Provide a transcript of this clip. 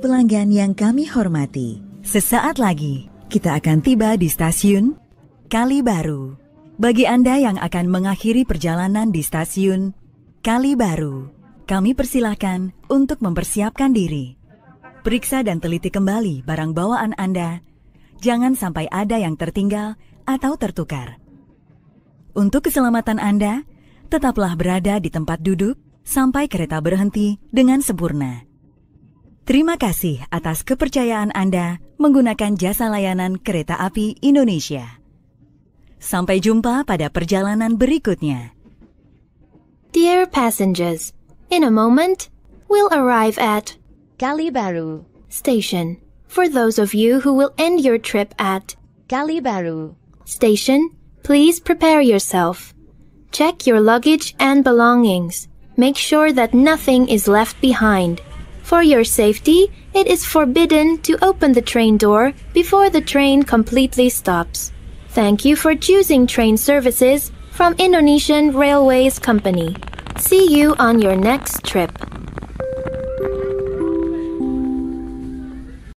Pelanggan yang kami hormati, sesaat lagi kita akan tiba di stasiun Kalibaru. Bagi Anda yang akan mengakhiri perjalanan di stasiun Kalibaru, kami persilahkan untuk mempersiapkan diri. Periksa dan teliti kembali barang bawaan Anda. Jangan sampai ada yang tertinggal atau tertukar. Untuk keselamatan Anda, tetaplah berada di tempat duduk sampai kereta berhenti dengan sempurna. Terima kasih atas kepercayaan Anda menggunakan jasa layanan kereta api Indonesia. Sampai jumpa pada perjalanan berikutnya. Dear passengers, in a moment, we'll arrive at Kalibaru Station. For those of you who will end your trip at Kalibaru Station, please prepare yourself. Check your luggage and belongings. Make sure that nothing is left behind. For your safety, it is forbidden to open the train door before the train completely stops. Thank you for choosing train services from Indonesian Railways Company. See you on your next trip.